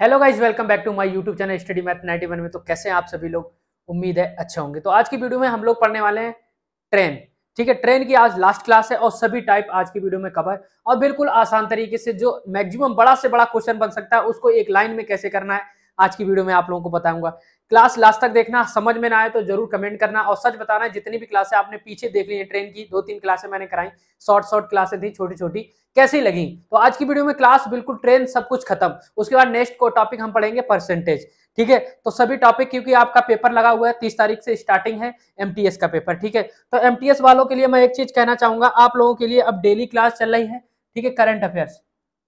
hello guys welcome back to my YouTube channel study math one में तो कैसे हैं आप सभी लोग उम्मीद है अच्छे होंगे तो आज की वीडियो में हम लोग पढ़ने वाले हैं ट्रेन ठीक है ट्रेन की आज लास्ट क्लास है और सभी टाइप आज की वीडियो में कवर और बिल्कुल आसान तरीके से जो मैक्सिमम बड़ा से बड़ा क्वेश्चन बन सकता है उसको एक लाइन में कैसे करना है आज की वीडियो में आप लोगों को बताऊंगा क्लास लास्ट तक देखना समझ में ना आए तो जरूर कमेंट करना और सच बताना जितनी भी क्लासे आपने पीछे देख ली है ट्रेन की दो तीन क्लासे मैंने कराई शॉर्ट शॉर्ट क्लासे थी छोटी छोटी कैसी लगी तो आज की वीडियो में क्लास बिल्कुल ट्रेन सब कुछ खत्म उसके बाद नेक्स्ट को टॉपिक हम पढ़ेंगे परसेंटेज ठीक है तो सभी टॉपिक क्योंकि आपका पेपर लगा हुआ है तीस तारीख से स्टार्टिंग है एमटीएस का पेपर ठीक है तो एमटीएस वालों के लिए मैं एक चीज कहना चाहूंगा आप लोगों के लिए अब डेली क्लास चल रही है ठीक है करंट अफेयर्स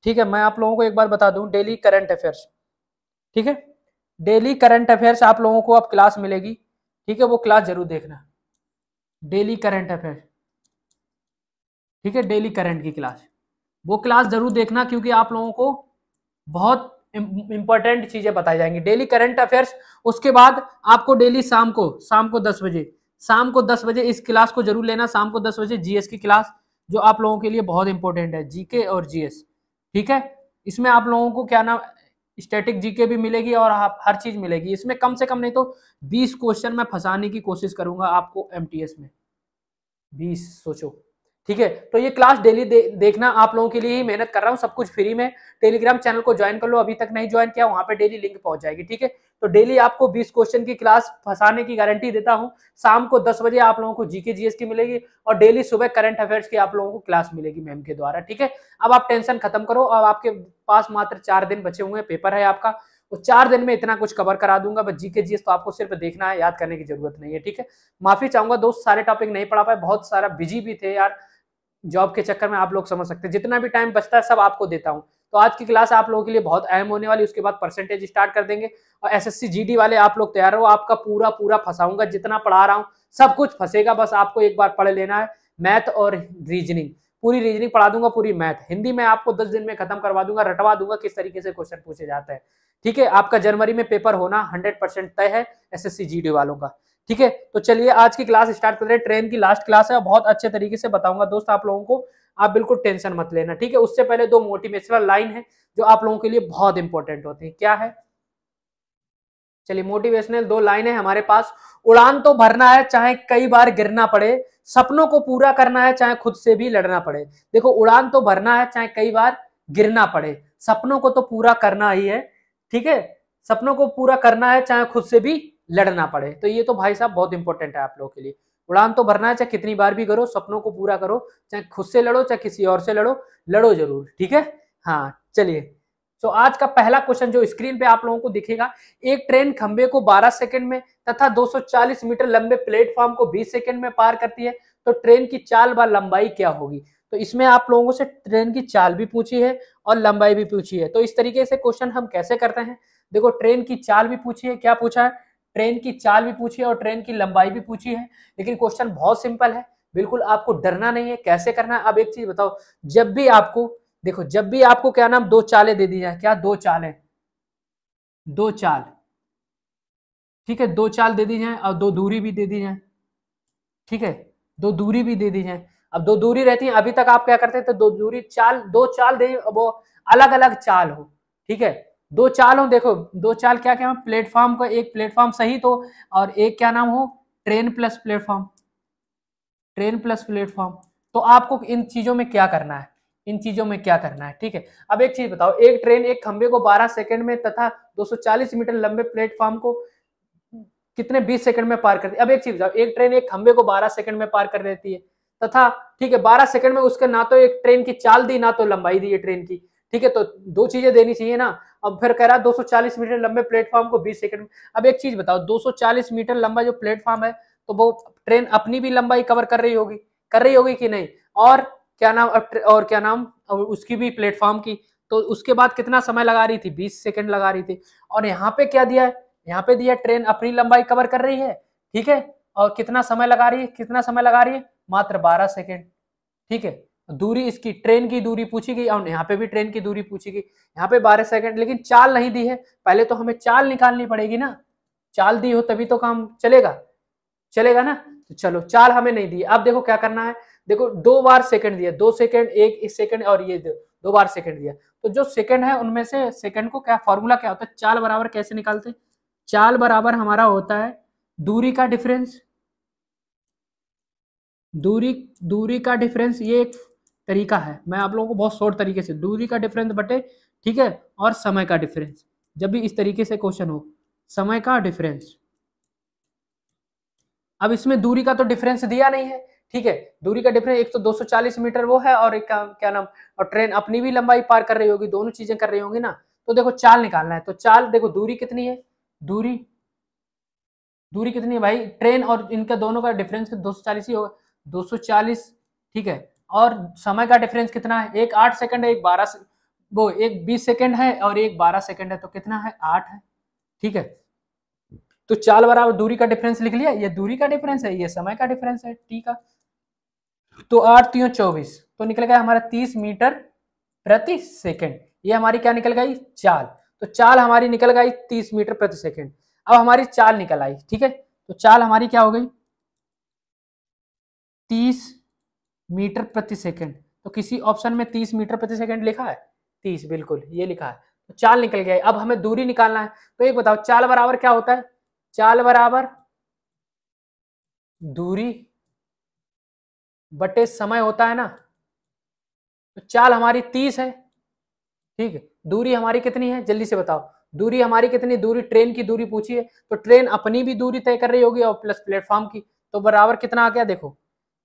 ठीक है मैं आप लोगों को एक बार बता दू डेली करंट अफेयर्स ठीक है डेली करंट अफेयर्स आप लोगों को अब क्लास मिलेगी ठीक है वो क्लास जरूर देखना डेली करंट अफेयर्स ठीक है डेली करंट की क्लास वो क्लास जरूर देखना क्योंकि आप लोगों को बहुत इंपॉर्टेंट चीजें बताई जाएंगी डेली करंट अफेयर्स उसके बाद आपको डेली शाम को शाम को दस बजे शाम को दस बजे इस क्लास को जरूर लेना शाम को दस बजे जीएस की क्लास जो आप लोगों के लिए बहुत इंपॉर्टेंट है जीके और जीएस ठीक है इसमें आप लोगों को क्या नाम स्टैटिक जीके भी मिलेगी और आप हर चीज मिलेगी इसमें कम से कम नहीं तो 20 क्वेश्चन मैं फंसाने की कोशिश करूंगा आपको एमटीएस में 20 सोचो ठीक है तो ये क्लास डेली दे, देखना आप लोगों के लिए ही मेहनत कर रहा हूँ सब कुछ फ्री में टेलीग्राम चैनल को ज्वाइन कर लो अभी तक नहीं ज्वाइन किया वहां पे डेली लिंक पहुंच जाएगी ठीक है तो डेली आपको 20 क्वेश्चन की क्लास फंसाने की गारंटी देता हूं शाम को 10 बजे आप लोगों को जीके जीएस की मिलेगी और डेली सुबह करंट अफेयर्स की आप लोगों को क्लास मिलेगी मैम के द्वारा ठीक है अब आप टेंशन खत्म करो अब आपके पास मात्र चार दिन बचे हुए हैं पेपर है आपका तो चार दिन में इतना कुछ कवर करा दूंगा बस जीके जीएस तो आपको सिर्फ देखना है याद करने की जरूरत नहीं है ठीक है माफी चाहूंगा दोस्त सारे टॉपिक नहीं पढ़ा पाए बहुत सारा बिजी भी थे यार जॉब के चक्कर में आप लोग समझ सकते हैं जितना भी टाइम बचता है सब आपको देता हूँ तो आज की क्लास आप लोगों के लिए बहुत अहम होने वाली उसके बाद परसेंटेज स्टार्ट कर देंगे और एसएससी जीडी वाले आप लोग तैयार हो आपका पूरा पूरा फंसाऊंगा जितना पढ़ा रहा हूँ सब कुछ फंसेगा बस आपको एक बार पढ़ लेना है मैथ और रीजनिंग पूरी रीजनिंग पढ़ा दूंगा पूरी मैथ हिंदी में आपको दस दिन में खत्म करवा दूंगा रटवा दूंगा किस तरीके से क्वेश्चन पूछे जाते हैं ठीक है आपका जनवरी में पेपर होना हंड्रेड परसेंट तय है एसएससी जीडी वालों का ठीक है तो चलिए आज की क्लास स्टार्ट कर रहे हैं ट्रेन की लास्ट क्लास है और बहुत अच्छे तरीके से बताऊंगा दोस्त आप लोगों को आप बिल्कुल टेंशन मत लेना ठीक है उससे पहले दो मोटिवेशनल लाइन है जो आप लोगों के लिए बहुत इंपॉर्टेंट होते हैं क्या है चलिए मोटिवेशनल दो लाइन है हमारे पास उड़ान तो भरना है चाहे कई बार गिरना पड़े सपनों को पूरा करना है चाहे खुद से भी लड़ना पड़े देखो उड़ान तो भरना है चाहे कई बार गिरना पड़े सपनों को तो पूरा करना ही है ठीक है सपनों को पूरा करना है चाहे खुद से भी लड़ना पड़े तो ये तो भाई साहब बहुत इंपॉर्टेंट है आप लोगों के लिए उड़ान तो भरना है चाहे कितनी बार भी करो सपनों को पूरा करो चाहे खुद से लड़ो चाहे किसी और से लड़ो लड़ो जरूर ठीक है हाँ चलिए तो so, आज का पहला क्वेश्चन जो स्क्रीन पे आप लोगों को दिखेगा एक ट्रेन खंबे को 12 सेकंड में तथा 240 मीटर लंबे प्लेटफॉर्म को 20 सेकंड में पार करती है तो ट्रेन की चाल व लंबाई क्या होगी तो इसमें आप लोगों से ट्रेन की चाल भी पूछी है और लंबाई भी पूछी है तो इस तरीके से क्वेश्चन हम कैसे करते हैं देखो ट्रेन की चाल भी पूछी है क्या पूछा है ट्रेन की चाल भी पूछी है और ट्रेन की लंबाई भी पूछी है लेकिन क्वेश्चन बहुत सिंपल है बिल्कुल आपको डरना नहीं है कैसे करना है अब एक चीज बताओ जब भी आपको देखो जब भी आपको क्या नाम दो चाले दे दी जाए क्या दो चाले दो चाल ठीक है दो चाल दे दी जाए और दो दूरी भी दे दी जाए ठीक है दो दूरी भी दे दी जाए अब दो दूरी रहती है अभी तक आप क्या करते थे दो दूरी चाल दो चाल दे वो अलग अलग चाल हो ठीक है दो चाल हो देखो दो चाल क्या क्या प्लेटफॉर्म का एक प्लेटफॉर्म सही तो और एक क्या नाम हो train plus platform train plus platform तो आपको इन चीजों में क्या करना है इन चीजों में क्या करना है ठीक है अब एक चीज बताओ एक ट्रेन एक खंबे को 12 सेकंड में तथा 240 मीटर लंबे प्लेटफॉर्म को कितने 20 सेकंड में पार करती है अब एक चीज बताओ एक ट्रेन एक खंबे को 12 सेकंड में पार कर देती है तथा ठीक है 12 सेकंड में उसके ना तो एक ट्रेन की चाल दी ना तो लंबाई दी है ट्रेन की ठीक है तो दो चीजें देनी चाहिए ना अब फिर कह रहा है 240 मीटर लंबे प्लेटफॉर्म को 20 सेकंड में अब एक चीज बताओ 240 मीटर लंबा जो प्लेटफॉर्म है तो वो ट्रेन अपनी भी लंबाई कवर कर रही होगी कर रही होगी कि नहीं और क्या नाम और क्या नाम और उसकी भी प्लेटफॉर्म की तो उसके बाद कितना समय लगा रही थी बीस सेकेंड लगा रही थी और यहाँ पे क्या दिया है यहाँ पे दिया ट्रेन अपनी लंबाई कवर कर रही है ठीक है और कितना समय लगा रही है कितना समय लगा रही है मात्र बारह सेकेंड ठीक है दूरी इसकी ट्रेन की दूरी पूछी गई और यहाँ पे भी ट्रेन की दूरी पूछी गई यहाँ पे बारह सेकंड लेकिन चाल नहीं दी है पहले तो हमें चाल निकालनी पड़ेगी ना चाल दी हो तभी तो काम चलेगा चलेगा ना तो चलो चाल हमें नहीं दी अब देखो क्या करना है देखो दो बार सेकंड दिया दो सेकंड एक एक सेकंड और ये दो बार सेकंड दिया तो जो सेकंड है उनमें से सेकंड को क्या फॉर्मूला क्या होता है चाल बराबर कैसे निकालते चाल बराबर हमारा होता है दूरी का डिफरेंस दूरी दूरी का डिफरेंस ये एक तरीका है मैं आप लोगों को बहुत शॉर्ट तरीके से दूरी का डिफरेंस बटे ठीक है और समय का डिफरेंस जब भी इस तरीके से क्वेश्चन हो समय का डिफरेंस अब इसमें दूरी का तो डिफरेंस दिया नहीं है ठीक है दूरी का डिफरेंस एक तो 240 मीटर वो है और एक क्या, क्या नाम और ट्रेन अपनी भी लंबाई पार कर रही होगी दोनों चीजें कर रही होंगी ना तो देखो चाल निकालना है तो चाल देखो दूरी कितनी है दूरी दूरी कितनी है भाई ट्रेन और इनका दोनों का डिफरेंस दो सौ चालीस ही होगा दो चालीस ठीक है और समय का डिफरेंस कितना है एक आठ सेकंड है एक बारह से, वो एक बीस सेकंड है और एक बारह सेकंड है तो कितना है आठ है ठीक है तो चाल बराबर दूरी का डिफरेंस लिख लिया ये दूरी का डिफरेंस है ये समय का डिफरेंस है टी का तो आठ तीन चौबीस तो निकल गया हमारा तीस मीटर प्रति सेकेंड ये हमारी क्या निकल गई चाल तो चाल हमारी निकल गई तीस मीटर प्रति सेकेंड अब हमारी चाल निकल आई ठीक है तो चाल हमारी क्या हो गई तीस मीटर प्रति सेकंड तो किसी ऑप्शन में तीस मीटर प्रति सेकंड लिखा है तीस बिल्कुल ये लिखा है तो चाल निकल गया है अब हमें दूरी निकालना है तो एक बताओ चाल बराबर क्या होता है चाल बराबर दूरी बटे समय होता है ना तो चाल हमारी तीस है ठीक है दूरी हमारी कितनी है जल्दी से बताओ दूरी हमारी कितनी दूरी ट्रेन की दूरी पूछी है तो ट्रेन अपनी भी दूरी तय कर रही होगी और प्लस प्लेटफॉर्म की तो बराबर कितना आ गया देखो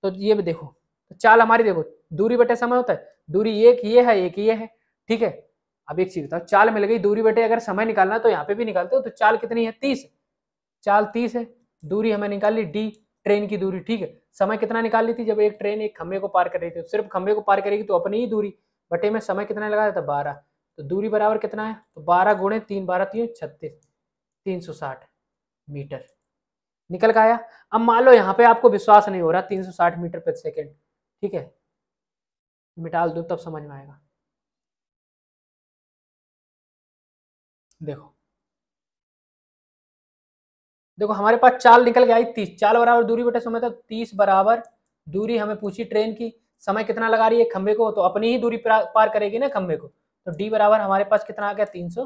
तो ये भी देखो तो चाल हमारी देखो दूरी बटे समय होता है दूरी एक ये है एक ये है ठीक है अब एक चीज बताओ चाल मिल गई दूरी बटे अगर समय निकालना तो यहाँ पे भी निकालते हो तो चाल कितनी है तीस चाल तीस है दूरी हमें निकाल ली डी ट्रेन की दूरी ठीक है समय कितना निकाल ली थी जब एक ट्रेन एक खंबे को पार कर रही थी तो सिर्फ खंबे को पार करेगी तो अपनी ही दूरी बटे में समय कितना लगा था बारह तो दूरी बराबर कितना है तो बारह गुणे तीन बारह तीन छत्तीस तीन सौ साठ मीटर निकल का आया अब मान लो यहाँ पे आपको विश्वास नहीं हो रहा तीन सौ साठ मीटर प्रति सेकेंड ठीक है मिटाल दो तब समझ में आएगा देखो देखो हमारे पास चाल निकल गया तीस चाल बराबर दूरी बटे समय था तीस बराबर दूरी हमें पूछी ट्रेन की समय कितना लगा रही है खंबे को तो अपनी ही दूरी पार करेगी ना खंबे को तो डी बराबर हमारे पास कितना आ गया तीन सौ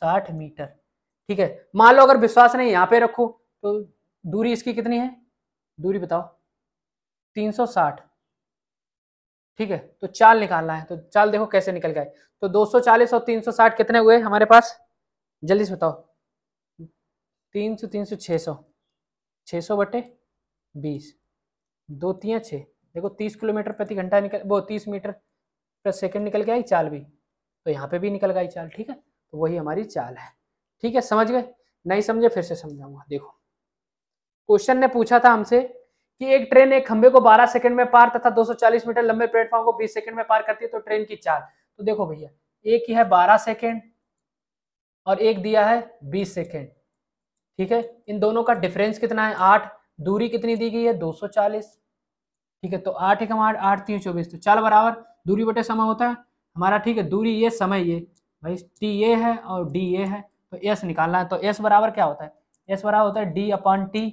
साठ मीटर ठीक है मान लो अगर विश्वास नहीं यहाँ पे रखो तो दूरी इसकी कितनी है दूरी बताओ तीन सौ साठ ठीक है तो चाल निकालना है तो चाल देखो कैसे निकल गए तो 240 और 360 कितने हुए हमारे पास जल्दी से बताओ तीन सौ तीन सौ छः सौ छः सौ बटे बीस दो तीन छः देखो तीस किलोमीटर प्रति घंटा निकल वो तीस मीटर पर सेकंड निकल गया चाल भी तो यहाँ पे भी निकल गई चाल ठीक है तो वही हमारी चाल है ठीक है समझ गए नहीं समझे फिर से समझाऊंगा देखो क्वेश्चन ने पूछा था हमसे कि एक ट्रेन एक खंबे को 12 सेकंड में पार तथा 240 मीटर लंबे प्लेटफॉर्म को 20 सेकंड में पार करती है तो ट्रेन की चार तो देखो भैया एक ही है 12 सेकंड और एक दिया है 20 सेकंड ठीक है इन दोनों का डिफरेंस कितना है आठ दूरी कितनी दी गई है 240 ठीक है तो आठ एक आठ आठ तीन चौबीस तो चार बराबर दूरी बटे समय होता है हमारा ठीक है दूरी ये समय ये भाई टी ए है और डी ए है तो एस निकालना है तो एस बराबर क्या होता है एस बराबर होता है डी अपॉन टी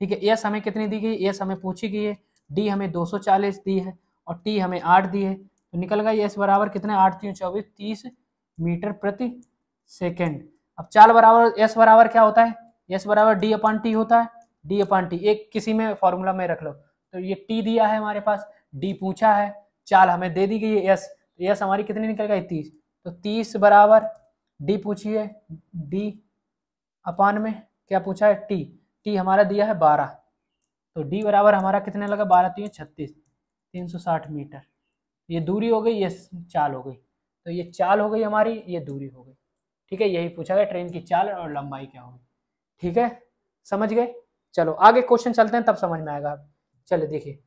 ठीक है एस हमें कितनी दी गई एस हमें पूछी गई है डी हमें 240 दी है और टी हमें आठ दी है तो निकल गई एस बराबर कितने आठ तीन चौबीस तीस मीटर प्रति सेकेंड अब चाल बराबर एस बराबर क्या होता है एस बराबर डी अपान टी होता है डी अपान टी एक किसी में फॉर्मूला में रख लो तो ये टी दिया है हमारे पास डी पूछा है चाल हमें दे दी गई है एस एस तो हमारी कितनी निकल गई तीस तो तीस बराबर डी पूछिए डी अपान में क्या पूछा है टी टी हमारा दिया है बारह तो डी बराबर हमारा कितने लगा बारह तीन तो छत्तीस तीन सौ साठ मीटर ये दूरी हो गई ये चाल हो गई तो ये चाल हो गई हमारी ये दूरी हो गई ठीक है यही पूछा गया ट्रेन की चाल और लंबाई क्या होगी ठीक है समझ गए चलो आगे क्वेश्चन चलते हैं तब समझ में आएगा चलो देखिए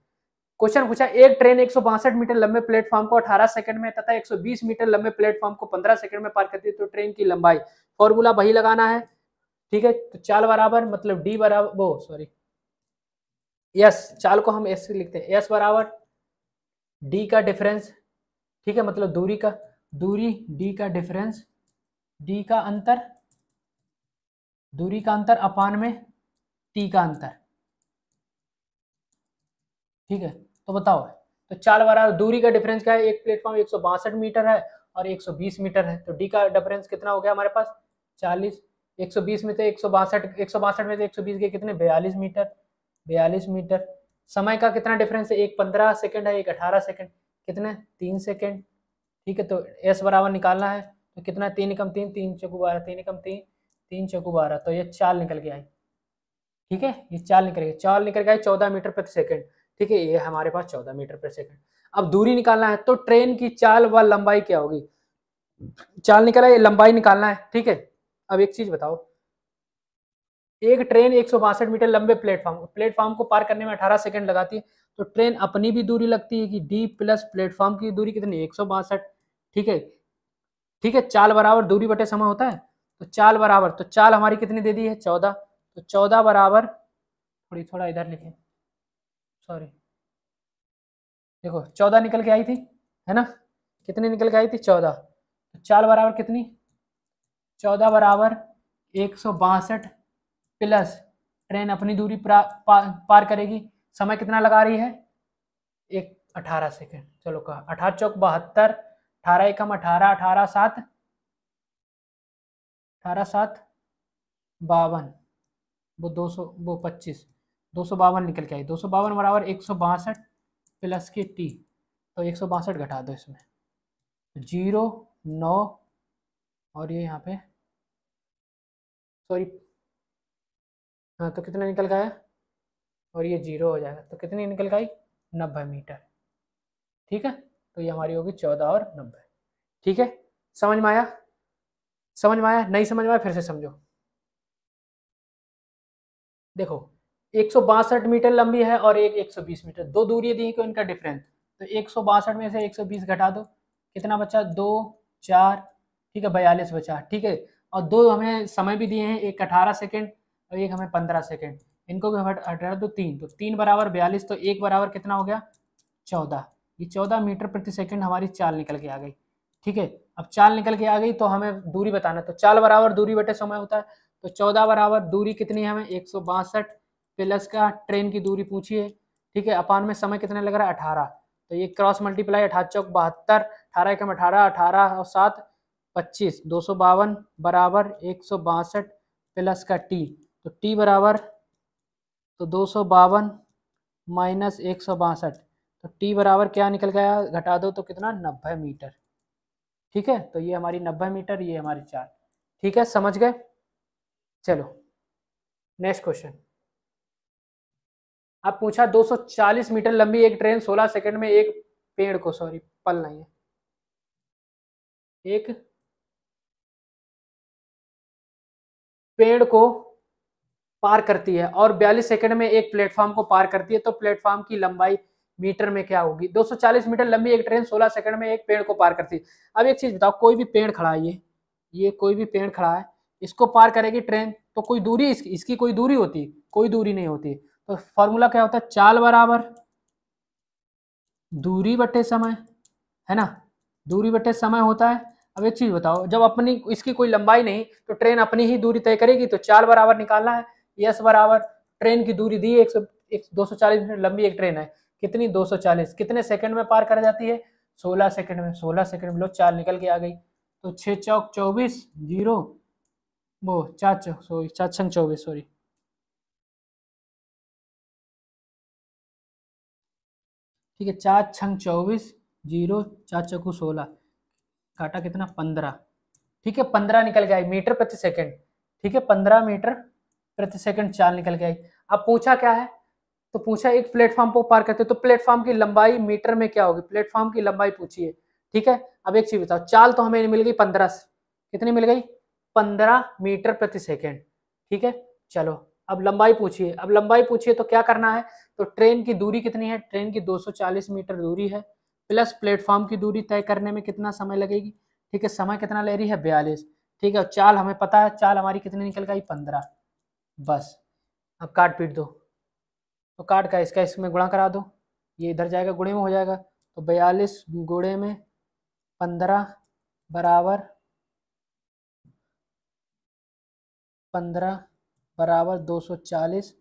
क्वेश्चन पूछा एक ट्रेन एक मीटर लंबे प्लेटफॉर्म को 18 सेकंड में तथा 120 मीटर लंबे प्लेटफॉर्म को 15 सेकंड में पार करती है तो ट्रेन की लंबाई फॉर्मूला वही लगाना है ठीक है तो चाल बराबर मतलब डी बराबर वो सॉरी यस चाल को हम एस लिखते हैं एस बराबर डी का डिफरेंस ठीक है मतलब दूरी का दूरी डी का डिफरेंस डी का अंतर दूरी का अंतर अपान में टी का अंतर ठीक है तो बताओ तो चाल बराबर दूरी का डिफरेंस क्या है एक प्लेटफॉर्म एक मीटर है और 120 मीटर है तो डी का डिफरेंस कितना हो गया हमारे पास 40 120 में से एक सौ बासठ एक सौ बासठ में से एक सौ बीस के कितने बयालीस मीटर बयालीस मीटर समय का कितना डिफरेंस है एक पंद्रह सेकेंड है एक अठारह सेकेंड कितने तीन सेकेंड ठीक है तो एस बराबर निकालना है तो कितना तीन एकम तीन तीन चौकू बारह तीन एकम तीन तीन चौकू बारह तो ये चाल निकल के आई ठीक है ये चाल निकल गई चाल निकल गई चौदह मीटर प्रति सेकेंड ठीक है ये हमारे पास चौदह मीटर प्रति सेकेंड अब दूरी निकालना है तो ट्रेन की चाल व लंबाई क्या होगी चाल निकला ये लंबाई निकालना है ठीक है अब एक चीज बताओ एक ट्रेन एक मीटर लंबे प्लेटफॉर्म प्लेटफॉर्म को पार करने में 18 सेकंड लगाती है तो ट्रेन अपनी भी दूरी लगती है कि डी प्लस प्लेटफॉर्म की दूरी कितनी एक ठीक है ठीक है चाल बराबर दूरी बटे समय होता है तो चाल बराबर तो चाल हमारी कितनी दे दी है चौदह तो चौदह बराबर थोड़ी थोड़ा इधर लिखे सॉरी देखो चौदह निकल के आई थी है ना कितनी निकल के आई थी चौदह तो चाल बराबर कितनी चौदह बराबर एक सौ बासठ प्लस ट्रेन अपनी दूरी पा, पार करेगी समय कितना लगा रही है एक अठारह सेकेंड चलो कहा अठारह चौक बहत्तर अठारह एकम अठारह अठारह सात अठारह सात बावन वो दो सौ वो पच्चीस दो सौ बावन निकल के आई दो सौ बावन बराबर एक सौ बासठ प्लस की टी तो एक सौ बासठ घटा दो इसमें जीरो नौ और ये यहाँ पे सॉरी हाँ तो कितना निकल गया और ये जीरो हो जाएगा तो कितनी निकल गई नब्बे मीटर ठीक है तो ये हमारी होगी चौदह और नब्बे ठीक है समझ में आया समझ में आया नहीं समझ में आया फिर से समझो देखो एक मीटर लंबी है और एक 120 मीटर दो दूरी दी है कि उनका डिफरेंस तो एक में से 120 घटा दो कितना बचा दो चार ठीक है बयालीस बचा ठीक है और दो हमें समय भी दिए हैं एक अठारह सेकेंड और एक हमें पंद्रह सेकेंड इनको भी अठारह तो तीन तो तीन बराबर बयालीस तो एक बराबर कितना हो गया चौदह ये चौदह मीटर प्रति सेकेंड हमारी चाल निकल के आ गई ठीक है अब चाल निकल के आ गई तो हमें दूरी बताना तो चाल बराबर दूरी बटे समय होता है तो चौदह बराबर दूरी कितनी है हमें एक सौ बासठ प्लस का ट्रेन की दूरी पूछी है ठीक है अपान में समय कितना लग रहा है अठारह तो ये क्रॉस मल्टीप्लाई अठारह चौक बहत्तर अठारह एकम अठारह अठारह और सात पच्चीस दो सौ बावन बराबर एक सौ बासठ प्लस का टी तो टी बराबर तो दो सौ बावन माइनस एक सौ बासठ तो टी बराबर क्या निकल गया घटा दो तो कितना नब्बे मीटर ठीक है तो ये हमारी नब्बे मीटर ये हमारी चार ठीक है समझ गए चलो नेक्स्ट क्वेश्चन आप पूछा 240 मीटर लंबी एक ट्रेन 16 सेकंड में एक पेड़ को सॉरी पल नहीं है एक पेड़ को पार करती है और 42 सेकंड में एक प्लेटफॉर्म को पार करती है तो प्लेटफॉर्म की लंबाई मीटर में क्या होगी 240 मीटर लंबी एक ट्रेन 16 सेकंड में एक पेड़ को पार करती है अब एक चीज बताओ कोई भी पेड़ खड़ा है ये ये कोई भी पेड़ खड़ा है इसको पार करेगी ट्रेन तो कोई दूरी इसकी, इसकी कोई दूरी होती कोई दूरी नहीं होती तो फॉर्मूला क्या होता है चाल बराबर दूरी बटे समय है ना दूरी बटे समय होता है अब एक चीज बताओ जब अपनी इसकी कोई लंबाई नहीं तो ट्रेन अपनी ही दूरी तय करेगी तो चार बराबर निकालना है यस बराबर ट्रेन की दूरी दी एक सौ एक दो सौ चालीस मिनट लंबी एक ट्रेन है कितनी दो सौ चालीस कितने सेकंड में पार कर जाती है सोलह सेकंड में सोलह सेकंड में लो चार निकल के आ गई तो छः चौक चौबीस जीरो वो चार चौक सॉरी चार छंग चौबीस सॉरी ठीक है चार छंग चौबीस जीरो चार चौकू सोलह काटा कितना पंद्रह ठीक है पंद्रह निकल गया मीटर प्रति सेकंड ठीक है पंद्रह मीटर प्रति सेकंड चाल निकल गया अब पूछा क्या है तो पूछा एक प्लेटफॉर्म को पार करते तो प्लेटफॉर्म की लंबाई मीटर में क्या होगी प्लेटफॉर्म की लंबाई पूछिए ठीक है अब एक चीज बताओ चाल तो हमें मिल गई पंद्रह कितनी मिल गई पंद्रह मीटर प्रति सेकेंड ठीक है चलो अब लंबाई पूछिए अब लंबाई पूछिए तो क्या करना है तो ट्रेन की दूरी कितनी है ट्रेन की 240 मीटर दूरी है प्लस प्लेटफॉर्म की दूरी तय करने में कितना समय लगेगी ठीक है समय कितना ले रही है बयालीस ठीक है चाल हमें पता है चाल हमारी कितनी निकल गई पंद्रह बस अब काट पीट दो तो काट का इसका इसमें गुणा करा दो ये इधर जाएगा गुणे में हो जाएगा तो बयालीस गुणे में पंद्रह बराबर पंद्रह बराबर दो सौ चालीस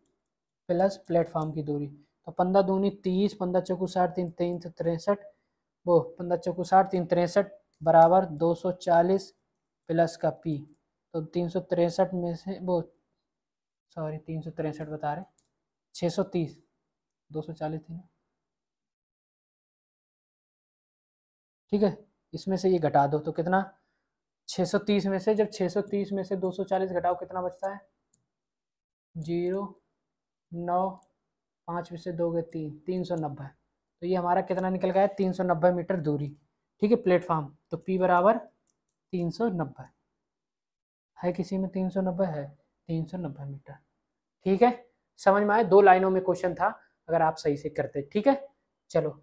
प्लस प्लेटफॉर्म की दूरी तो पंद्रह दूनी तीस पंद्रह चौकू साठ तीन तीन सौ तो तिरसठ वो पंद्रह चौकू साठ तीन तिरसठ बराबर दो सौ चालीस प्लस का पी तो तीन सौ तिरसठ में से वो सॉरी तीन सौ तिरसठ बता रहे छः सौ तीस दो सौ चालीस थी ना ठीक है इसमें से ये घटा दो तो कितना छः सौ तीस में से जब छः सौ तीस में से दो सौ चालीस घटाओ कितना बचता है जीरो नौ पाँच में से दो गए तीन तीन सौ नब्बे तो ये हमारा कितना निकल गया है तीन सौ नब्बे मीटर दूरी ठीक है प्लेटफार्म तो पी बराबर तीन सौ नब्बे है किसी में तीन सौ नब्बे है तीन सौ नब्बे मीटर ठीक है समझ में आया दो लाइनों में क्वेश्चन था अगर आप सही से करते ठीक है चलो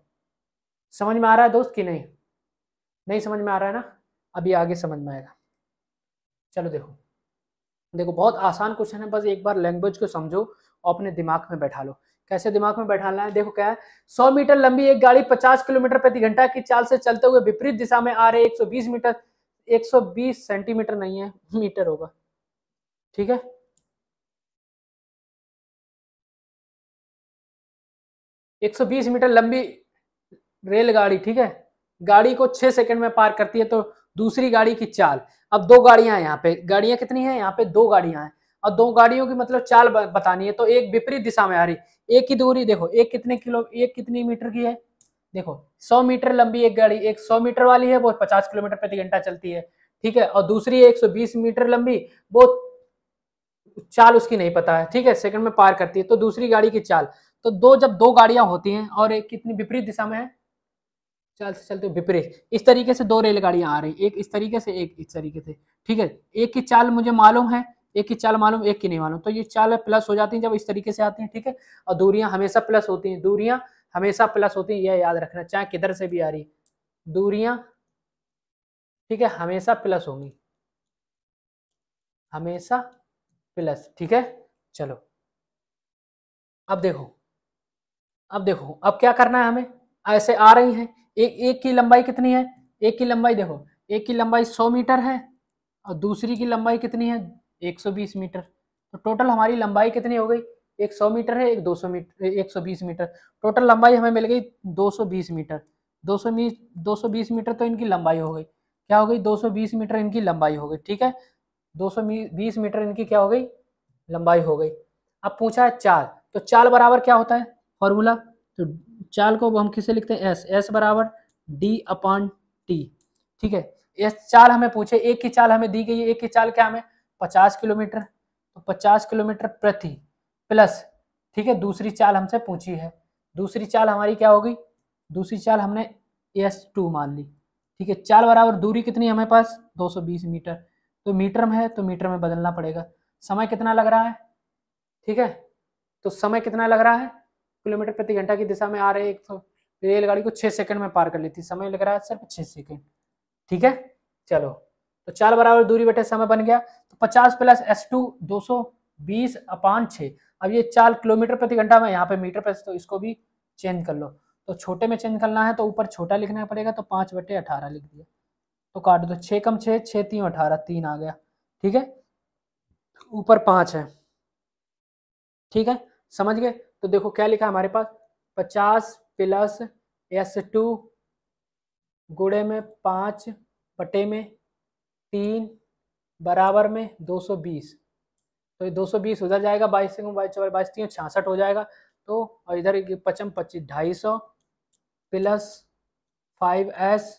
समझ में आ रहा है दोस्त कि नहीं नहीं समझ में आ रहा है ना अभी आगे समझ में आएगा चलो देखो देखो बहुत आसान क्वेश्चन है बस एक बार लैंग्वेज को समझो और अपने दिमाग में बैठा लो कैसे दिमाग में बैठाना है देखो क्या है सौ मीटर लंबी एक गाड़ी पचास किलोमीटर प्रति घंटा की चाल से चलते हुए विपरीत दिशा में आ रहे एक सौ बीस मीटर एक सौ बीस सेंटीमीटर नहीं है मीटर होगा ठीक है एक सौ बीस मीटर लंबी रेलगाड़ी ठीक है गाड़ी को छह सेकंड में पार करती है तो दूसरी गाड़ी की चाल अब दो गाड़ियां हैं यहाँ पे गाड़ियां कितनी हैं यहाँ पे दो गाड़ियां हैं और दो गाड़ियों की मतलब चाल बतानी है तो एक विपरीत दिशा में आ रही एक की दूरी देखो एक कितने किलो एक कितनी मीटर की है देखो सौ मीटर लंबी एक गाड़ी एक सौ मीटर वाली है वो पचास किलोमीटर प्रति घंटा चलती है ठीक है और दूसरी एक सौ बीस मीटर लंबी वो चाल उसकी नहीं पता है ठीक है सेकंड में पार करती है तो दूसरी गाड़ी की चाल तो दो जब दो गाड़ियां होती हैं और एक कितनी विपरीत दिशा में है चाल से चलते विपरीत इस तरीके से दो रेलगाड़ियां आ रही एक इस तरीके से एक इस तरीके से ठीक है एक की चाल मुझे मालूम है एक की चाल मालूम एक की नहीं मालूम तो ये चाल प्लस हो जाती है जब इस तरीके से आती है ठीक है और दूरियां हमेशा प्लस होती हैं दूरियां हमेशा प्लस होती हैं यह याद रखना चाहे किधर से भी आ रही दूरियां ठीक है हमेशा प्लस होंगी हमेशा प्लस ठीक है चलो अब देखो अब देखो अब क्या करना है हमें ऐसे आ रही हैं एक एक की लंबाई कितनी है एक की लंबाई देखो एक की लंबाई सौ मीटर है और दूसरी की लंबाई कितनी है 120 मीटर तो टोटल हमारी लंबाई कितनी हो गई एक सौ मीटर है एक दो सौ मीटर एक सौ बीस मीटर टोटल लंबाई हमें मिल गई दो सौ बीस मीटर दो सौ बीस दो सौ बीस मीटर तो इनकी लंबाई हो गई क्या हो गई दो सौ बीस मीटर इनकी लंबाई हो गई ठीक है दो सौ बीस मीटर इनकी क्या हो गई लंबाई हो गई अब पूछा है चाल तो चाल बराबर क्या होता है फॉर्मूला तो चाल को हम किसे लिखते हैं एस एस बराबर डी अपॉन टी ठीक है एस चाल हमें पूछे एक की चाल हमें दी गई है एक की चाल क्या हमें पचास किलोमीटर तो पचास किलोमीटर प्रति प्लस ठीक है दूसरी चाल हमसे पूछी है दूसरी चाल हमारी क्या होगी दूसरी चाल हमने एस टू मान ली ठीक है चाल बराबर दूरी कितनी हमारे पास 220 मीटर तो मीटर में है तो मीटर में बदलना पड़ेगा समय कितना लग रहा है ठीक है तो समय कितना लग रहा है किलोमीटर प्रति घंटा की दिशा में आ रहे एक तो रेलगाड़ी को छः सेकंड में पार कर लेती समय लग रहा है सिर्फ छः सेकंड ठीक है चलो तो चाल बराबर दूरी बटे समय बन गया पचास प्लस एस टू दो सौ बीस अपान छः अब ये चार किलोमीटर प्रति घंटा में यहाँ पे मीटर पे तो इसको भी चेंज कर लो तो छोटे में चेंज करना है तो ऊपर छोटा लिखना पड़ेगा तो पाँच बटे अठारह लिख दिया तो काट दो छः कम छः छः तीन अठारह तीन आ गया ठीक है ऊपर पाँच है ठीक है समझ गए तो देखो क्या लिखा हमारे पास पचास प्लस एस टू गुड़े में पाँच बटे में तीन बराबर में 220 तो ये 220 उधर जाएगा बाईस से बाईस चौबीस बाईस तीन छियासठ हो जाएगा तो और इधर पचम पच्चीस ढाई सौ प्लस फाइव एस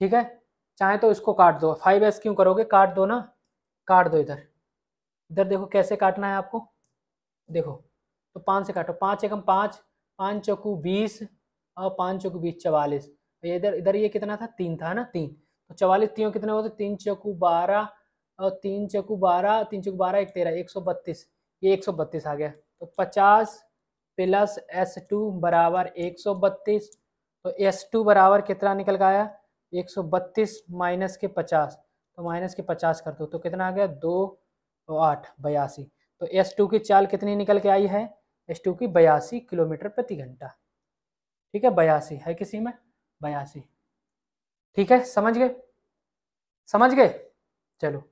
ठीक है चाहे तो इसको काट दो फाइव एस क्यों करोगे काट दो ना काट दो इधर इधर देखो कैसे काटना है आपको देखो तो पाँच से काटो पाँच एकम पाँच पाँच चौकू बीस और पाँच चौकू बीस चवालीस इधर इधर ये कितना था तीन था ना तीन तो चवालीस तीनों कितने होते तीन चकू बारह और तीन चकू बारह तीन चकू बारह एक तेरह एक सौ बत्तीस ये एक सौ बत्तीस आ गया तो पचास प्लस एस टू बराबर एक सौ बत्तीस तो एस टू बराबर कितना निकल गया आया एक सौ बत्तीस माइनस के पचास तो माइनस के पचास कर दो तो कितना आ गया दो आठ बयासी तो एस टू की चाल कितनी निकल के आई है एस टू की बयासी किलोमीटर प्रति घंटा ठीक है बयासी है किसी में बयासी ठीक है समझ गए समझ गए चलो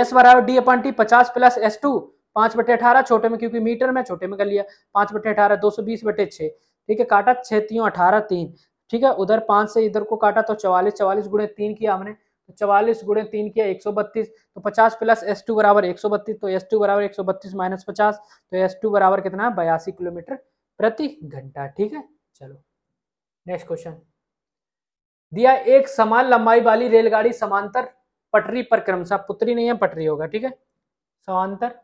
एस बराबर डी अपन टी पचास प्लस एस टू पांच बटे अठारह छोटे में क्योंकि मीटर में छोटे में कर लिया पांच बटे अठारह दो सौ बीस बटे छे ठीक है काटा छह तीन अठारह तीन ठीक है उधर पांच से इधर को काटा तो चवालीस चवालीस गुणे तीन किया हमने तो चवालीस गुणे तीन किया एक सौ बत्तीस तो पचास प्लस एस टू बराबर एक सौ बत्तीस तो एस टू बराबर एक सौ बत्तीस माइनस पचास तो एस टू बराबर कितना बयासी किलोमीटर प्रति घंटा ठीक है चलो नेक्स्ट क्वेश्चन दिया एक समान लंबाई वाली रेलगाड़ी समांतर पटरी पर क्रमशः पुत्री नहीं है पटरी होगा ठीक है समांतर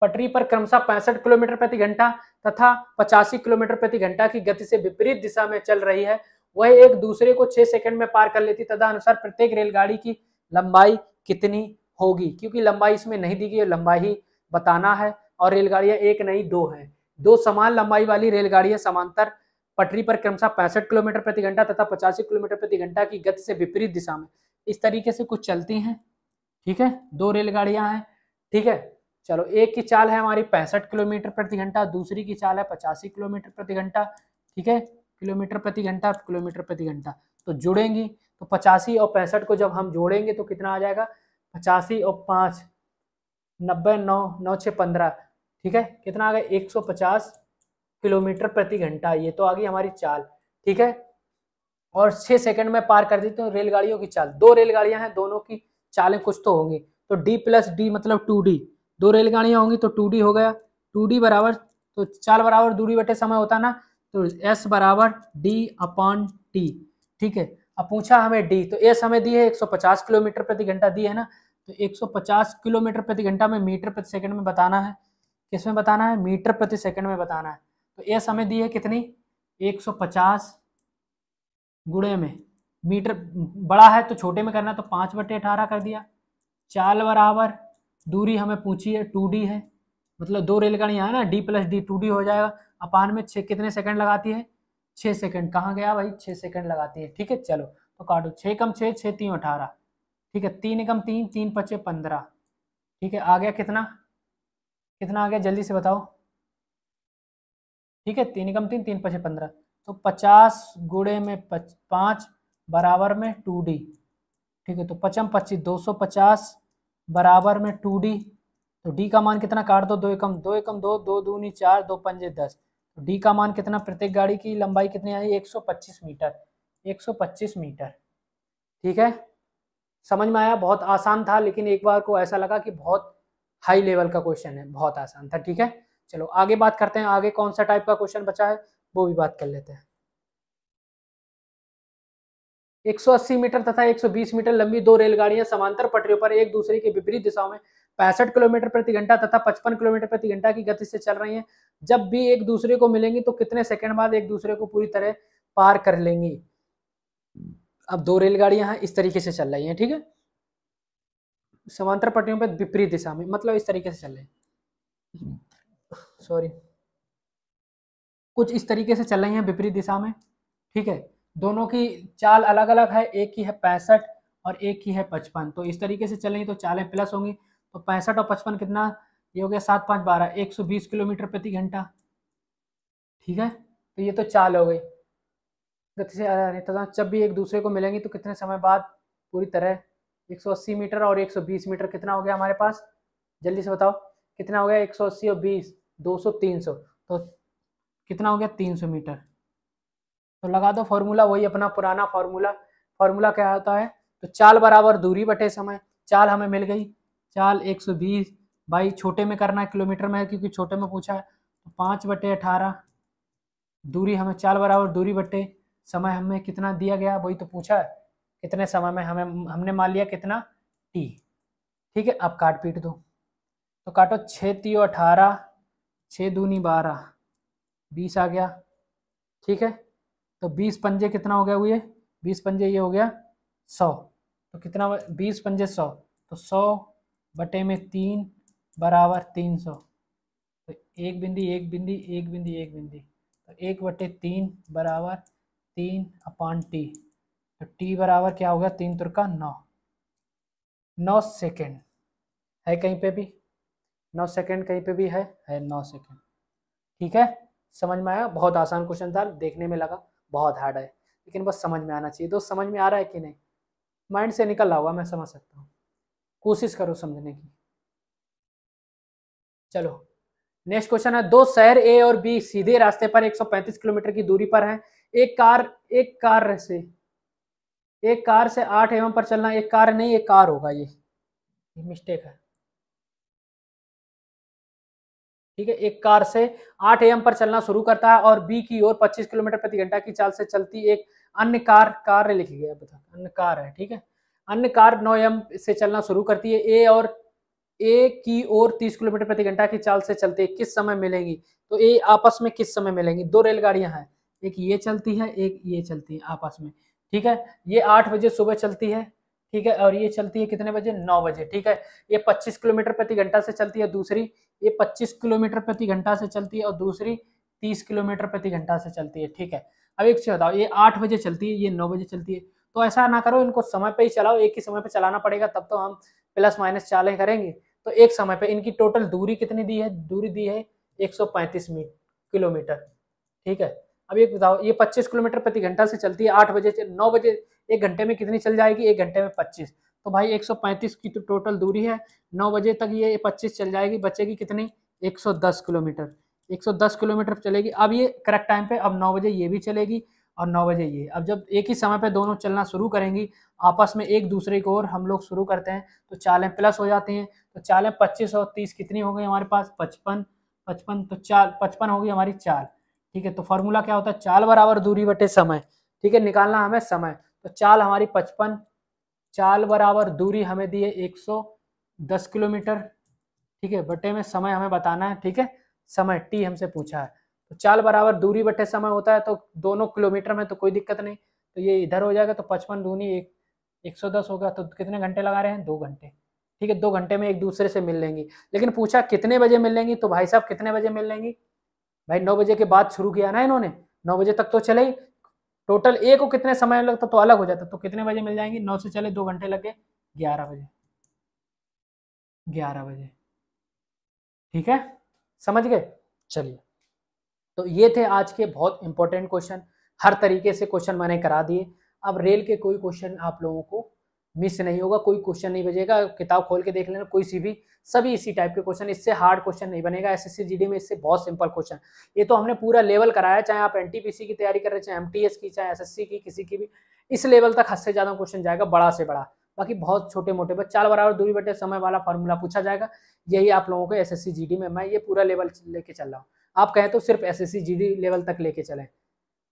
पटरी पर क्रमशः पैंसठ किलोमीटर प्रति घंटा तथा पचासी किलोमीटर प्रति घंटा की गति से विपरीत दिशा में चल रही है वह एक दूसरे को छह सेकंड में पार कर लेती तथा अनुसार प्रत्येक रेलगाड़ी की लंबाई कितनी होगी क्योंकि लंबाई इसमें नहीं दी गई लंबाई बताना है और रेलगाड़ियां एक नहीं दो है दो समान लंबाई वाली रेलगाड़ियां समांतर पटरी पर क्रमशः पैंसठ किलोमीटर प्रति घंटा तथा पचासी किलोमीटर प्रति घंटा की गति से विपरीत दिशा में इस तरीके से कुछ चलती हैं ठीक है दो रेलगाड़ियां हैं ठीक है चलो एक की चाल है हमारी पैंसठ किलोमीटर प्रति घंटा दूसरी की चाल है पचासी किलोमीटर प्रति घंटा ठीक है किलोमीटर प्रति घंटा किलोमीटर प्रति घंटा तो जुड़ेंगी तो पचासी और पैंसठ को जब हम जोड़ेंगे तो कितना आ जाएगा पचासी और पाँच नब्बे नौ नौ छः पंद्रह ठीक है कितना आ गया 150 किलोमीटर प्रति घंटा ये तो आ गई हमारी चाल ठीक है और छह सेकंड में पार कर देती हूँ रेलगाड़ियों की चाल दो रेलगाड़ियां हैं दोनों की चालें कुछ तो होंगी तो डी प्लस डी मतलब टू डी दो रेलगाड़ियां होंगी तो टू डी हो गया टू डी बराबर तो चाल बराबर दूरी बटे समय होता ना तो एस बराबर डी अपॉन टी ठीक है अब पूछा हमें डी तो एस हमें दी है पचास किलोमीटर प्रति घंटा दी है ना तो 150 किलोमीटर प्रति घंटा में मीटर प्रति सेकंड में बताना है किस में बताना है मीटर प्रति सेकंड में बताना है तो यह समय दी है कितनी 150 गुड़े में मीटर बड़ा है तो छोटे में करना है तो पाँच बटे अठारह कर दिया चाल बराबर दूरी हमें पूछी है टू है मतलब दो रेलगाड़ियाँ है ना डी प्लस डी टू हो जाएगा अपान में छः कितने सेकंड लगाती है छः सेकंड कहाँ गया भाई छः सेकंड लगाती है ठीक है चलो तो काटो छः कम छः छः तीन अठारह ठीक है तीन कम तीन तीन पचे पंद्रह ठीक है आ गया कितना कितना आ गया जल्दी से बताओ ठीक है तीन कम तीन तीन पचे पंद्रह तो पचास गुड़े में पच, पाँच बराबर में टू डी ठीक है तो पचम पच्चीस दो सौ पचास बराबर में टू डी तो डी का मान कितना काट दो दो एकम दो एकम दो दो दूनी चार दो पंजे दस तो डी का मान कितना प्रत्येक गाड़ी की लंबाई कितनी आई एक सौ पच्चीस मीटर एक सौ पच्चीस मीटर ठीक है समझ में आया बहुत आसान था लेकिन एक बार को ऐसा लगा कि बहुत हाई लेवल का क्वेश्चन है बहुत आसान था ठीक है चलो आगे बात करते हैं आगे कौन सा टाइप का क्वेश्चन बचा है वो भी बात कर लेते हैं 180 मीटर तथा 120 मीटर लंबी दो रेलगाड़ियां समांतर पटरियों पर एक दूसरे के विपरीत दिशाओं में पैंसठ किलोमीटर प्रति घंटा तथा 55 किलोमीटर प्रति घंटा की गति से चल रही हैं जब भी एक दूसरे को मिलेंगी तो कितने सेकंड बाद एक दूसरे को पूरी तरह पार कर लेंगी अब दो रेलगाड़ियां इस तरीके से चल रही है ठीक है समांतर पट्टियों पर विपरीत दिशा में मतलब इस तरीके से चल रहे हैं सॉरी कुछ इस तरीके से चल रही हैं विपरीत दिशा में ठीक है दोनों की चाल अलग अलग है एक की है पैंसठ और एक की है पचपन तो इस तरीके से चलेंगी तो चालें प्लस होंगी तो पैंसठ और पचपन कितना ये हो गया सात पाँच बारह एक सौ बीस किलोमीटर प्रति घंटा ठीक है तो ये तो चाल हो गई गति से तथा तो जब भी एक दूसरे को मिलेंगी तो कितने समय बाद पूरी तरह 180 मीटर और 120 मीटर कितना हो गया हमारे पास जल्दी से बताओ कितना हो गया 180 और 20 200 300 तो कितना हो गया 300 मीटर तो लगा दो फॉर्मूला वही अपना पुराना फॉर्मूला फॉर्मूला क्या होता है तो चाल बराबर दूरी बटे समय चाल हमें मिल गई चाल 120 भाई छोटे में करना है किलोमीटर में है क्योंकि छोटे में पूछा है तो पाँच बटे अठारह दूरी हमें चाल बराबर दूरी बटे समय हमें कितना दिया गया वही तो पूछा है कितने समय में हमें हमने मान लिया कितना टी ठीक है आप काट पीट दो तो काटो छः तीयो अठारह छः दूनी बारह बीस आ गया ठीक है तो बीस पंजे कितना हो गया हुए बीस पंजे ये हो गया सौ तो कितना बीस पंजे सौ तो सौ बटे में तीन बराबर तीन सौ तो एक बिंदी एक बिंदी एक बिंदी एक बिंदी तो एक बटे तीन बराबर तीन अपान टी तो टी बराबर क्या हो गया तीन तुर का नौ नौ सेकेंड है कहीं पे भी नौ सेकेंड कहीं पे भी है है नौ सेकेंड ठीक है समझ में आया बहुत आसान क्वेश्चन था देखने में लगा बहुत हार्ड है लेकिन बस समझ में आना चाहिए दोस्त समझ में आ रहा है कि नहीं माइंड से निकल रहा हुआ मैं समझ सकता हूँ कोशिश करो समझने की चलो नेक्स्ट क्वेश्चन है दो शहर ए और बी सीधे रास्ते पर 135 किलोमीटर की दूरी पर हैं एक कार एक कार से एक कार से आठ एम पर चलना एक कार नहीं एक कार होगा ये मिस्टेक है ठीक है एक कार से आठ एम पर चलना शुरू करता है और बी की ओर पच्चीस किलोमीटर प्रति घंटा की चाल से चलती एक अन्य कार कार लिखी गई बता अन्य कार है ठीक है अन्य कार नौ एम से चलना शुरू करती है ए और ए की ओर तीस किलोमीटर प्रति घंटा की चाल से चलती है किस समय मिलेंगी तो ए आपस में किस समय मिलेंगी दो रेलगाड़ियां हैं एक ये चलती है एक ये चलती है आपस में ठीक है ये आठ बजे सुबह चलती है ठीक है और ये चलती है कितने बजे नौ बजे ठीक है ये पच्चीस किलोमीटर प्रति घंटा से चलती है दूसरी ये पच्चीस किलोमीटर प्रति घंटा से चलती है और दूसरी तीस किलोमीटर प्रति घंटा से चलती है ठीक है अब एक चीज बताओ ये आठ बजे चलती है ये नौ बजे चलती है तो ऐसा ना करो इनको समय पे ही चलाओ एक ही समय पे चलाना पड़ेगा तब तो हम प्लस माइनस चाले करेंगे तो एक समय पे इनकी टोटल दूरी कितनी दी है दूरी दी है 135 मीटर किलोमीटर ठीक है अब एक बताओ ये 25 किलोमीटर प्रति घंटा से चलती है आठ बजे से नौ बजे एक घंटे में कितनी चल जाएगी एक घंटे में 25 तो भाई 135 की तो टोटल दूरी है नौ बजे तक ये 25 चल जाएगी बचेगी कितनी 110 किलोमीटर 110 किलोमीटर चलेगी अब ये करेक्ट टाइम पे अब नौ बजे ये भी चलेगी और नौ बजे ये अब जब एक ही समय पे दोनों चलना शुरू करेंगी आपस में एक दूसरे की ओर हम लोग शुरू करते हैं तो चालें प्लस हो जाती हैं तो चालें पच्चीस और तीस कितनी हो गई हमारे पास पचपन पचपन तो चार पचपन होगी हमारी चार ठीक है तो फॉर्मूला क्या होता है चाल बराबर दूरी बटे समय ठीक है निकालना हमें समय तो चाल हमारी पचपन चाल बराबर दूरी हमें दी है एक सौ दस किलोमीटर ठीक है बटे में समय हमें बताना है ठीक है समय टी हमसे पूछा है तो चाल बराबर दूरी बटे समय होता है तो दोनों किलोमीटर में तो कोई दिक्कत नहीं तो ये इधर हो जाएगा तो पचपन दूनी एक एक सौ दस होगा तो कितने घंटे लगा रहे हैं दो घंटे ठीक है दो घंटे में एक दूसरे से मिल लेंगी लेकिन पूछा कितने बजे मिल लेंगी तो भाई साहब कितने बजे मिल लेंगी भाई नौ बजे के बाद शुरू किया ना इन्होंने नौ बजे तक तो चले ही टोटल ए को कितने समय लगता तो अलग हो जाता तो कितने बजे मिल जाएंगे नौ से चले दो घंटे लग गए ग्यारह बजे ग्यारह बजे ठीक है समझ गए चलिए तो ये थे आज के बहुत इंपॉर्टेंट क्वेश्चन हर तरीके से क्वेश्चन मैंने करा दिए अब रेल के कोई क्वेश्चन आप लोगों को मिस नहीं होगा कोई क्वेश्चन नहीं बजेगा किताब खोल के देख लेना कोई सी भी सभी इसी टाइप के क्वेश्चन इससे हार्ड क्वेश्चन नहीं बनेगा एस एस में इससे बहुत सिंपल क्वेश्चन ये तो हमने पूरा लेवल कराया चाहे आप एनटीपीसी की तैयारी कर रहे चाहे एमटीएस की चाहे एसएससी की किसी की भी इस लेवल तक हद से ज़्यादा क्वेश्चन जाएगा बड़ा से बड़ा बाकी बहुत छोटे मोटे बस चार बराबर दूरी बटे समय वाला फॉर्मूला पूछा जाएगा यही आप लोगों को एस एस में मैं ये पूरा लेवल लेके चल रहा हूँ आप कहें तो सिर्फ एस एस लेवल तक लेके चले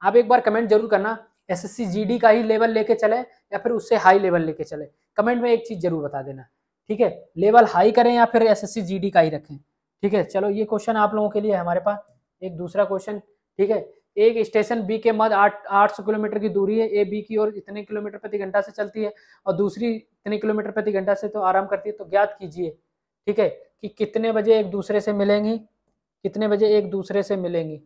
आप एक बार कमेंट जरूर करना एस एस का ही लेवल लेके चले या फिर उससे हाई लेवल लेके चले कमेंट में एक चीज जरूर बता देना ठीक है लेवल हाई करें या फिर एस एस का ही रखें ठीक है चलो ये क्वेश्चन आप लोगों के लिए हमारे पास एक दूसरा क्वेश्चन ठीक है एक स्टेशन बी के मध्य आठ आठ सौ किलोमीटर की दूरी है ए बी की ओर इतने किलोमीटर प्रति घंटा से चलती है और दूसरी इतने किलोमीटर प्रति घंटा से तो आराम करती है तो ज्ञात कीजिए ठीक है कि कितने बजे एक दूसरे से मिलेंगी कितने बजे एक दूसरे से मिलेंगी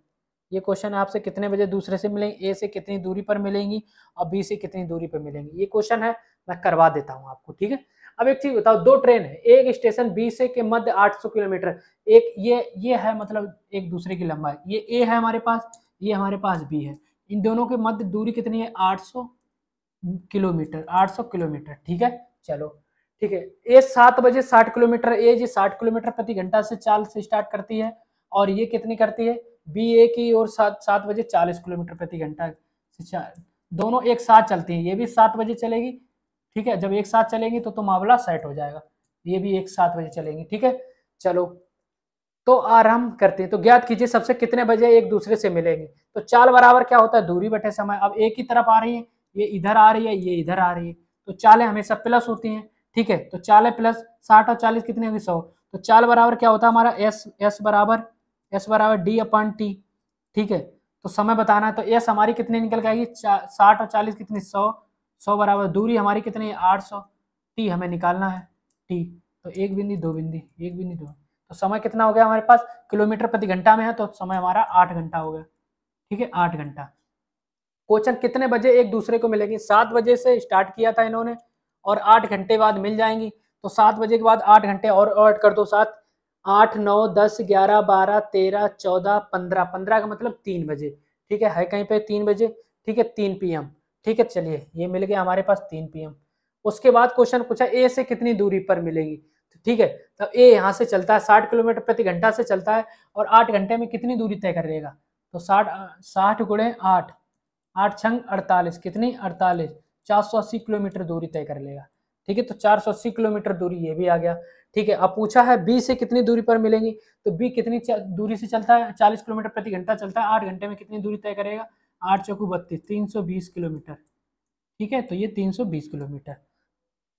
ये क्वेश्चन आपसे कितने बजे दूसरे से मिलेंगे ए से कितनी दूरी पर मिलेंगी और बी से कितनी दूरी पर मिलेंगी ये क्वेश्चन है मैं करवा देता हूँ आपको ठीक है अब एक चीज बताओ दो ट्रेन है एक स्टेशन बी से के मध्य 800 किलोमीटर एक ये ये है मतलब एक दूसरे की लंबाई ये ए है हमारे पास ये हमारे पास बी है इन दोनों के मध्य दूरी कितनी है 800 किलोमीटर 800 किलोमीटर ठीक है चलो ठीक है ए सात बजे 60 किलोमीटर ए जी 60 किलोमीटर प्रति घंटा से चाल से स्टार्ट करती है और ये कितनी करती है बी ए की और सात सात बजे चालीस किलोमीटर प्रति घंटा दोनों एक साथ चलती हैं ये भी सात बजे चलेगी ठीक है जब एक साथ चलेंगी तो तो मामला सेट हो जाएगा ये भी एक सात बजे चलेंगी ठीक है चलो तो आरंभ करते हैं तो ज्ञात कीजिए सबसे कितने बजे एक दूसरे से मिलेंगे तो चाल बराबर क्या होता है दूरी बैठे समय अब एक ही तरफ आ रही है ये इधर आ रही है ये इधर आ रही है तो चालें हमेशा प्लस होती हैं ठीक है तो चालें प्लस साठ और चालीस कितने होंगे सौ तो चाल बराबर क्या होता है हमारा एस एस बराबर एस बराबर डी अपॉन टी ठीक है तो समय बताना है तो एस हमारी कितनी निकल के आएगी साठ और चालीस कितनी सौ सौ बराबर दूरी हमारी कितनी है आठ सौ टी हमें निकालना है टी तो एक बिंदी दो बिंदी एक बिंदी दो तो समय कितना हो गया हमारे पास किलोमीटर प्रति घंटा में है तो समय हमारा आठ घंटा हो गया ठीक है आठ घंटा क्वेश्चन कितने बजे एक दूसरे को मिलेगी सात बजे से स्टार्ट किया था इन्होंने और आठ घंटे बाद मिल जाएंगी तो सात बजे के बाद आठ घंटे और ऐड कर दो सात आठ नौ दस ग्यारह बारह तेरह चौदह पंद्रह पंद्रह का मतलब तीन बजे ठीक है है कहीं पे तीन बजे ठीक है तीन पीएम ठीक है चलिए ये मिल गया हमारे पास तीन पीएम उसके बाद क्वेश्चन पूछा ए से कितनी दूरी पर मिलेगी तो ठीक है तो ए यहाँ से चलता है साठ किलोमीटर प्रति घंटा से चलता है और आठ घंटे में कितनी दूरी तय करेगा तो साठ साठ गुड़े आठ आठ छंग अड़तालीस कितनी अड़तालीस चार सौ अस्सी किलोमीटर दूरी तय कर लेगा ठीक है तो चार सौ अस्सी किलोमीटर दूरी ये भी आ गया ठीक है अब पूछा है बी से कितनी दूरी पर मिलेंगी तो बी कितनी दूरी से चलता है चालीस किलोमीटर प्रति घंटा चलता है आठ घंटे में कितनी दूरी तय करेगा आठ चौकू बत्तीस तीन सौ बीस किलोमीटर ठीक है तो ये तीन सौ बीस किलोमीटर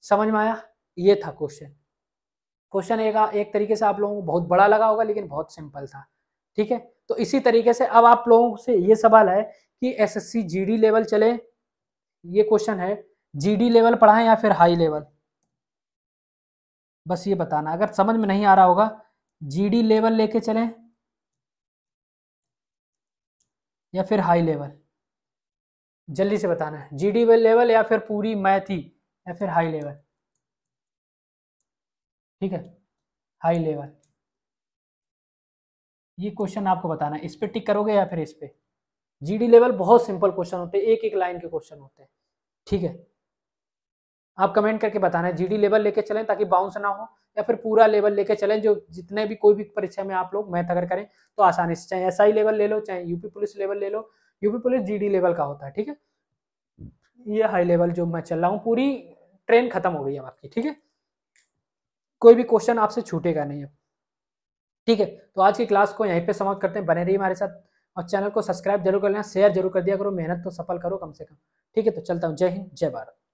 समझ में आया ये था क्वेश्चन क्वेश्चन एक, एक तरीके से आप लोगों को बहुत बड़ा लगा होगा लेकिन बहुत सिंपल था ठीक है तो इसी तरीके से अब आप लोगों से ये सवाल है कि जी डी लेवल चले ये क्वेश्चन है डी लेवल पढ़ाएं या फिर हाई लेवल बस ये बताना अगर समझ में नहीं आ रहा होगा जीडी लेवल लेके चलें या फिर हाई लेवल जल्दी से बताना है डी लेवल या फिर पूरी मैथी या फिर हाई लेवल ठीक है हाई लेवल ये क्वेश्चन आपको बताना है इस पर टिक करोगे या फिर इस पर जी लेवल बहुत सिंपल क्वेश्चन होते हैं एक एक लाइन के क्वेश्चन होते हैं ठीक है आप कमेंट करके बताना जी लेवल लेके चलें ताकि बाउंस ना हो या फिर पूरा लेवल लेके चलें जो जितने भी कोई भी परीक्षा में आप लोग मैथ अगर करें तो आसानी से चाहे एस लेवल ले लो चाहे यूपी पुलिस लेवल ले लो यूपी पुलिस जी लेवल का होता है ठीक है ये हाई लेवल जो मैं चल रहा हूँ पूरी ट्रेन खत्म हो गई है आपकी ठीक है कोई भी क्वेश्चन आपसे छूटेगा नहीं है ठीक है तो आज की क्लास को यहीं पे समाप्त करते हैं बने रहिए हमारे साथ और चैनल को सब्सक्राइब जरूर कर लेना शेयर जरूर कर दिया करो मेहनत तो सफल करो कम से कम ठीक है तो चलता हूँ जय हिंद जय भारत